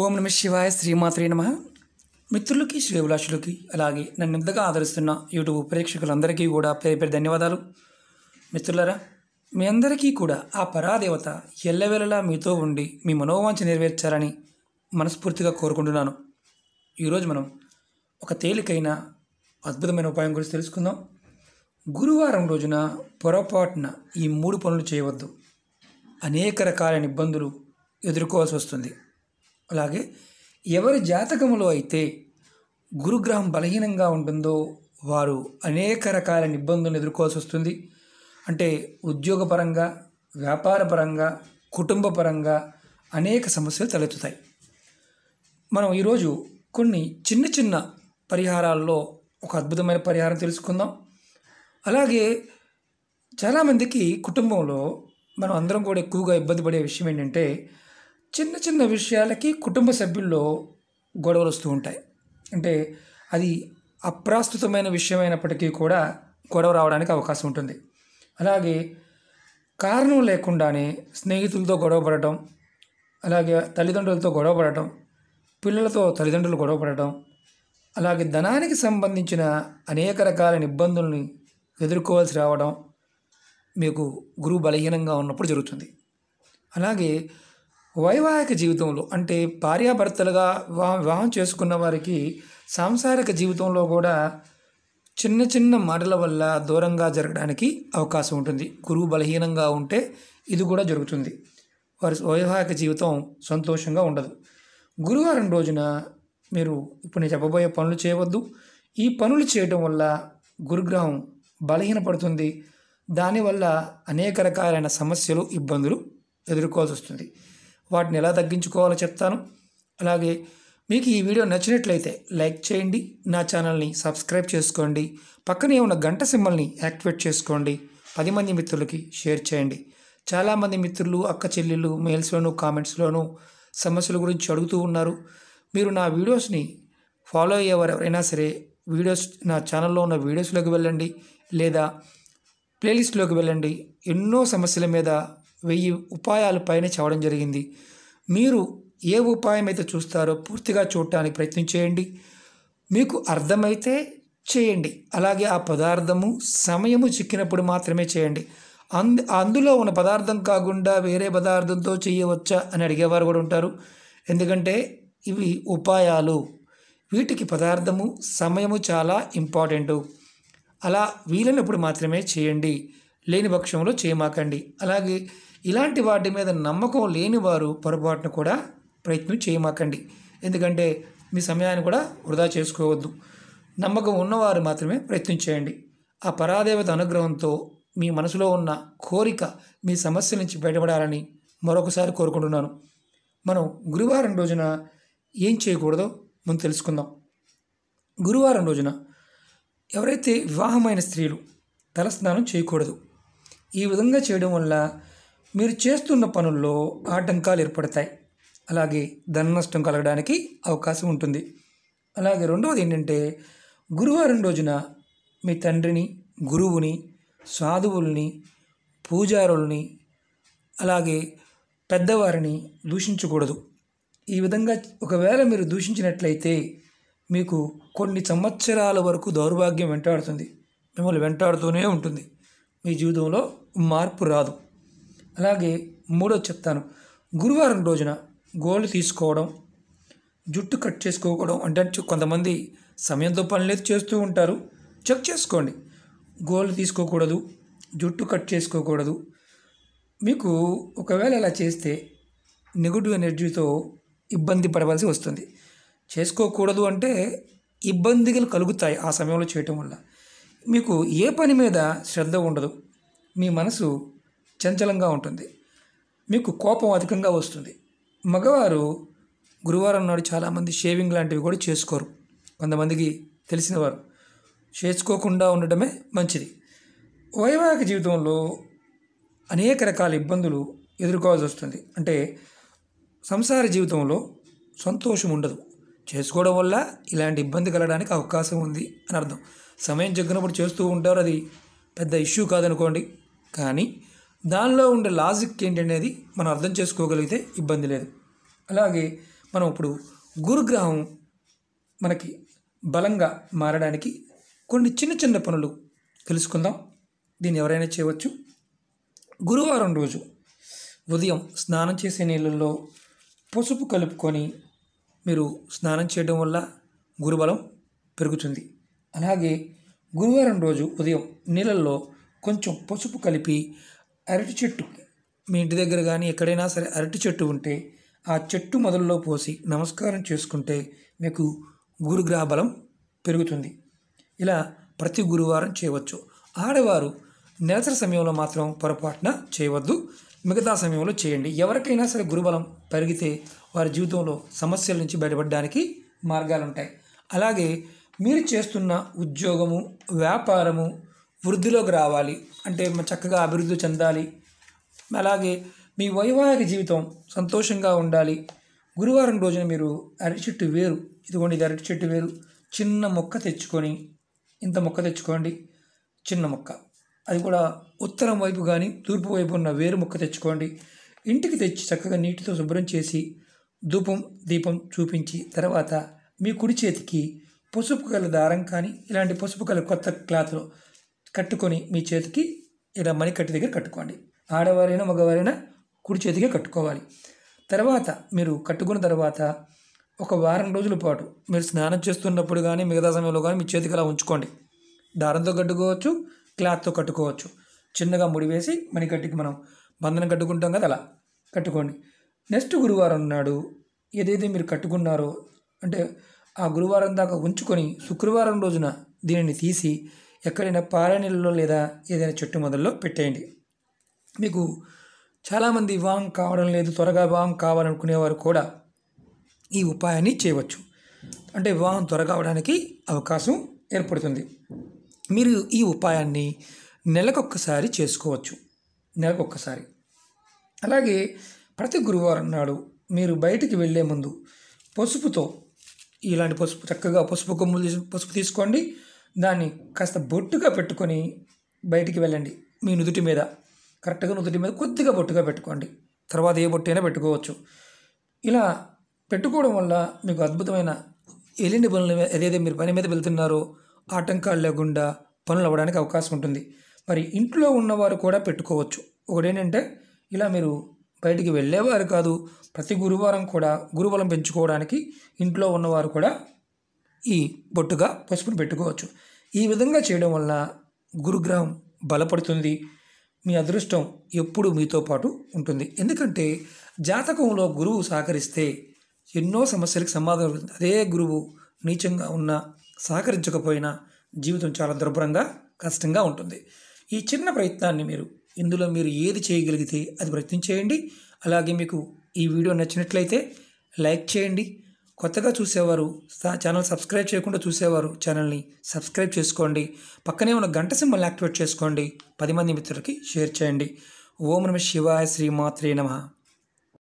ఓం నమ శివాయ శ్రీమాత్రే నమ మిత్రులకి అభిలాషులకి అలాగే నన్ను ఇంతగా ఆదరిస్తున్న యూట్యూబ్ ప్రేక్షకులందరికీ కూడా పేరు పేరు ధన్యవాదాలు మిత్రులరా మీ అందరికీ కూడా ఆ పరాదేవత ఎల్లవేళలా మీతో ఉండి మీ మనోవాంఛ నెరవేర్చాలని మనస్ఫూర్తిగా కోరుకుంటున్నాను ఈరోజు మనం ఒక తేలికైన అద్భుతమైన ఉపాయం గురించి తెలుసుకుందాం గురువారం రోజున పొరపాటున ఈ మూడు పనులు చేయవద్దు అనేక రకాలైన ఇబ్బందులు ఎదుర్కోవాల్సి వస్తుంది అలాగే ఎవరి జాతకములో అయితే గురుగ్రహం బలహీనంగా ఉంటుందో వారు అనేక రకాల ఇబ్బందులను ఎదుర్కోవాల్సి వస్తుంది అంటే ఉద్యోగపరంగా వ్యాపారపరంగా కుటుంబపరంగా అనేక సమస్యలు తలెత్తుతాయి మనం ఈరోజు కొన్ని చిన్న చిన్న పరిహారాల్లో ఒక అద్భుతమైన పరిహారం తెలుసుకుందాం అలాగే చాలామందికి కుటుంబంలో మనం అందరం కూడా ఎక్కువగా ఇబ్బంది పడే విషయం ఏంటంటే చిన్న చిన్న విషయాలకి కుటుంబ సభ్యుల్లో గొడవలు వస్తూ ఉంటాయి అంటే అది అప్రాస్తుతమైన విషయమైనప్పటికీ కూడా గొడవ రావడానికి అవకాశం ఉంటుంది అలాగే కారణం లేకుండానే స్నేహితులతో గొడవ పడటం అలాగే తల్లిదండ్రులతో గొడవ పడటం పిల్లలతో తల్లిదండ్రులు గొడవ పడటం అలాగే ధనానికి సంబంధించిన అనేక రకాలైన ఇబ్బందుల్ని ఎదుర్కోవాల్సి రావడం మీకు గురువు బలహీనంగా ఉన్నప్పుడు జరుగుతుంది అలాగే వైవాహిక జీవితంలో అంటే భార్యాభర్తలుగా వివాహం చేసుకున్న వారికి సాంసారిక జీవితంలో కూడా చిన్న చిన్న మాటల వల్ల దూరంగా జరగడానికి అవకాశం ఉంటుంది గురువు బలహీనంగా ఉంటే ఇది కూడా జరుగుతుంది వారి వైవాహిక జీవితం సంతోషంగా ఉండదు గురువారం రోజున మీరు ఇప్పుడు నేను చెప్పబోయే పనులు చేయవద్దు ఈ పనులు చేయడం వల్ల గురుగ్రహం బలహీనపడుతుంది దానివల్ల అనేక రకాలైన సమస్యలు ఇబ్బందులు ఎదుర్కోవాల్సి వస్తుంది వాటిని ఎలా తగ్గించుకోవాలో చెప్తాను అలాగే మీకు ఈ వీడియో నచ్చినట్లయితే లైక్ చేయండి నా ఛానల్ని సబ్స్క్రైబ్ చేసుకోండి పక్కనే ఉన్న గంట సింబల్ని యాక్టివేట్ చేసుకోండి పది మంది మిత్రులకి షేర్ చేయండి చాలామంది మిత్రులు అక్క చెల్లెళ్ళు మెయిల్స్లోనూ కామెంట్స్లోనూ సమస్యల గురించి అడుగుతూ ఉన్నారు మీరు నా వీడియోస్ని ఫాలో అయ్యేవారు ఎవరైనా సరే వీడియోస్ నా ఛానల్లో ఉన్న వీడియోస్లోకి వెళ్ళండి లేదా ప్లేలిస్ట్లోకి వెళ్ళండి ఎన్నో సమస్యల మీద వెయ్యి ఉపాయాలు పైన చవడం జరిగింది మీరు ఏ ఉపాయం అయితే చూస్తారో పూర్తిగా చూడటానికి ప్రయత్నం చేయండి మీకు అర్థమైతే చేయండి అలాగే ఆ పదార్థము సమయము చిక్కినప్పుడు మాత్రమే చేయండి అందు అందులో ఉన్న పదార్థం కాకుండా వేరే పదార్థంతో చేయవచ్చా అని అడిగేవారు కూడా ఉంటారు ఎందుకంటే ఇవి ఉపాయాలు వీటికి పదార్థము సమయము చాలా ఇంపార్టెంటు అలా వీలైనప్పుడు మాత్రమే చేయండి లేని పక్షంలో చేయమాకండి అలాగే ఇలాంటి వాటి మీద నమ్మకం లేని వారు పొరపాటును కూడా ప్రయత్నం చేయమాకండి ఎందుకంటే మీ సమయాన్ని కూడా వృధా చేసుకోవద్దు నమ్మకం ఉన్నవారు మాత్రమే ప్రయత్నం చేయండి ఆ పరాదేవత అనుగ్రహంతో మీ మనసులో ఉన్న కోరిక మీ సమస్య నుంచి బయటపడాలని మరొకసారి కోరుకుంటున్నాను మనం గురువారం రోజున ఏం చేయకూడదో ముందు తెలుసుకుందాం గురువారం రోజున ఎవరైతే వివాహమైన స్త్రీలు తలస్నానం చేయకూడదు ఈ విధంగా చేయడం వల్ల మీరు చేస్తున్న పనుల్లో ఆటంకాలు ఏర్పడతాయి అలాగే ధన నష్టం కలగడానికి అవకాశం ఉంటుంది అలాగే రెండవది ఏంటంటే గురువారం రోజున మీ తండ్రిని గురువుని సాధువుల్ని పూజారుల్ని అలాగే పెద్దవారిని దూషించకూడదు ఈ విధంగా ఒకవేళ మీరు దూషించినట్లయితే మీకు కొన్ని సంవత్సరాల వరకు దౌర్భాగ్యం వెంటాడుతుంది మిమ్మల్ని వెంటాడుతూనే ఉంటుంది మీ జీవితంలో మార్పు రాదు అలాగే మూడో చెప్తాను గురువారం రోజున గోళ్ళు తీసుకోవడం జుట్టు కట్ చేసుకోవడం అంటే కొంతమంది సమయంతో పని లేదు చేస్తూ ఉంటారు చెక్ చేసుకోండి గోళ్ళు తీసుకోకూడదు జుట్టు కట్ చేసుకోకూడదు మీకు ఒకవేళ ఇలా చేస్తే నెగిటివ్ ఎనర్జీతో ఇబ్బంది పడవలసి వస్తుంది చేసుకోకూడదు అంటే ఇబ్బందులు కలుగుతాయి ఆ సమయంలో చేయటం వల్ల మీకు ఏ పని మీద శ్రద్ధ ఉండదు మీ మనసు చంచలంగా ఉంటుంది మీకు కోపం అధికంగా వస్తుంది మగవారు గురువారం నాడు చాలామంది షేవింగ్ లాంటివి కూడా చేసుకోరు కొంతమందికి తెలిసిన వారు చేసుకోకుండా ఉండటమే మంచిది వైవాహిక జీవితంలో అనేక రకాల ఇబ్బందులు ఎదుర్కోవాల్సి వస్తుంది అంటే సంసార జీవితంలో సంతోషం ఉండదు చేసుకోవడం వల్ల ఇలాంటి ఇబ్బంది కలగడానికి అవకాశం ఉంది అని అర్థం సమయం చెక్కినప్పుడు చేస్తూ ఉంటారు అది పెద్ద ఇష్యూ కాదనుకోండి కానీ దానిలో ఉండే లాజిక్ ఏంటనేది మనం అర్థం చేసుకోగలిగితే ఇబ్బంది లేదు అలాగే మనం ఇప్పుడు గురుగ్రహం మనకి బలంగా మారడానికి కొన్ని చిన్న చిన్న పనులు తెలుసుకుందాం దీన్ని ఎవరైనా చేయవచ్చు గురువారం రోజు ఉదయం స్నానం చేసే నీళ్ళల్లో పసుపు కలుపుకొని మీరు స్నానం చేయడం వల్ల గురుబలం పెరుగుతుంది అలాగే గురువారం రోజు ఉదయం నీళ్ళల్లో కొంచెం పసుపు కలిపి అరటి చెట్టు మీ ఇంటి దగ్గర కానీ ఎక్కడైనా సరే అరటి చెట్టు ఉంటే ఆ చెట్టు మొదల్లో పోసి నమస్కారం చేసుకుంటే మీకు గురుగ్రహ బలం పెరుగుతుంది ఇలా ప్రతి గురువారం చేయవచ్చు ఆడవారు నిరసన సమయంలో మాత్రం పొరపాటున చేయవద్దు మిగతా సమయంలో చేయండి ఎవరికైనా సరే గురుబలం పెరిగితే వారి జీవితంలో సమస్యల నుంచి బయటపడడానికి మార్గాలుంటాయి అలాగే మీరు చేస్తున్న ఉద్యోగము వ్యాపారము వృద్ధిలోకి రావాలి అంటే చక్కగా అభివృద్ధి చెందాలి అలాగే మీ వైవాహిక జీవితం సంతోషంగా ఉండాలి గురువారం రోజున మీరు అరటి చెట్టు వేరు ఇదిగోండి ఇది అరటి చెట్టు వేరు చిన్న మొక్క తెచ్చుకొని ఇంత మొక్క తెచ్చుకోండి చిన్న మొక్క అది కూడా ఉత్తరం వైపు కానీ తూర్పు వైపు ఉన్న వేరు మొక్క తెచ్చుకోండి ఇంటికి తెచ్చి చక్కగా నీటితో శుభ్రం చేసి ధూపం దీపం చూపించి తర్వాత మీ కుడి చేతికి పసుపు కల దారం కానీ ఇలాంటి పసుపు కల కొత్త క్లాత్లో కట్టుకొని మీ చేతికి ఇలా మణికట్టి దగ్గర కట్టుకోండి ఆడవారైనా మగవారైనా కుడి చేతికే కట్టుకోవాలి తర్వాత మీరు కట్టుకున్న తర్వాత ఒక వారం రోజుల పాటు మీరు స్నానం చేస్తున్నప్పుడు కానీ మిగతా సమయంలో కానీ మీ చేతికి అలా ఉంచుకోండి దారంతో కట్టుకోవచ్చు క్లాత్తో కట్టుకోవచ్చు చిన్నగా ముడివేసి మణికట్టికి మనం బంధనం కట్టుకుంటాం కదా అలా కట్టుకోండి నెక్స్ట్ గురువారం నాడు ఏదైతే మీరు కట్టుకున్నారో అంటే ఆ గురువారం దాకా ఉంచుకొని శుక్రవారం రోజున దీనిని తీసి ఎక్కడైనా పారానీళ్ళలో లేదా ఏదైనా చెట్టు మొదల్లో పెట్టేయండి మీకు చాలామంది వాంగ్ కావడం లేదు త్వరగా వాంగ్ కావాలనుకునేవారు కూడా ఈ ఉపాయాన్ని చేయవచ్చు అంటే వాహనం త్వరగా అవడానికి అవకాశం ఏర్పడుతుంది మీరు ఈ ఉపాయాన్ని నెలకొక్కసారి చేసుకోవచ్చు నెలకొక్కసారి అలాగే ప్రతి గురువారం నాడు మీరు బయటికి వెళ్ళే ముందు పసుపుతో ఇలాంటి పసుపు చక్కగా పసుపు కొమ్ములు పసుపు తీసుకోండి దాన్ని కాస్త బొట్టుగా పెట్టుకొని బయటికి వెళ్ళండి మీ నుదుటి మీద కరెక్ట్గా నుదుటి మీద కొద్దిగా బొట్టుగా పెట్టుకోండి తర్వాత ఏ బొట్టు అయినా పెట్టుకోవచ్చు ఇలా పెట్టుకోవడం వల్ల మీకు అద్భుతమైన ఎలిని పనుల మీద ఏదైతే మీరు పని మీద వెళ్తున్నారో ఆటంకాలు లేకుండా పనులు అవ్వడానికి అవకాశం ఉంటుంది మరి ఇంట్లో ఉన్నవారు కూడా పెట్టుకోవచ్చు ఒకటేంటంటే ఇలా మీరు బయటికి వెళ్ళేవారు కాదు ప్రతి గురువారం కూడా గురుబలం పెంచుకోవడానికి ఇంట్లో ఉన్నవారు కూడా ఈ బొట్టుగా పసుపును పెట్టుకోవచ్చు ఈ విధంగా చేయడం వలన గురుగ్రహం బలపడుతుంది మీ అదృష్టం ఎప్పుడు మీతో పాటు ఉంటుంది ఎందుకంటే జాతకంలో గురువు సహకరిస్తే ఎన్నో సమస్యలకు సమాధానం అవుతుంది అదే గురువు నీచంగా ఉన్నా సహకరించకపోయినా జీవితం చాలా దుర్భరంగా కష్టంగా ఉంటుంది ఈ చిన్న ప్రయత్నాన్ని మీరు ఇందులో మీరు ఏది చేయగలిగితే అది ప్రయత్నం చేయండి అలాగే మీకు ఈ వీడియో నచ్చినట్లయితే లైక్ చేయండి కొత్తగా చూసేవారు ఛానల్ సబ్స్క్రైబ్ చేయకుండా చూసేవారు ఛానల్ని సబ్స్క్రైబ్ చేసుకోండి పక్కనే ఉన్న గంట సింబల్ని యాక్టివేట్ చేసుకోండి పది మంది మిత్రులకి షేర్ చేయండి ఓం నమ శివాయ శ్రీమాత్రే నమ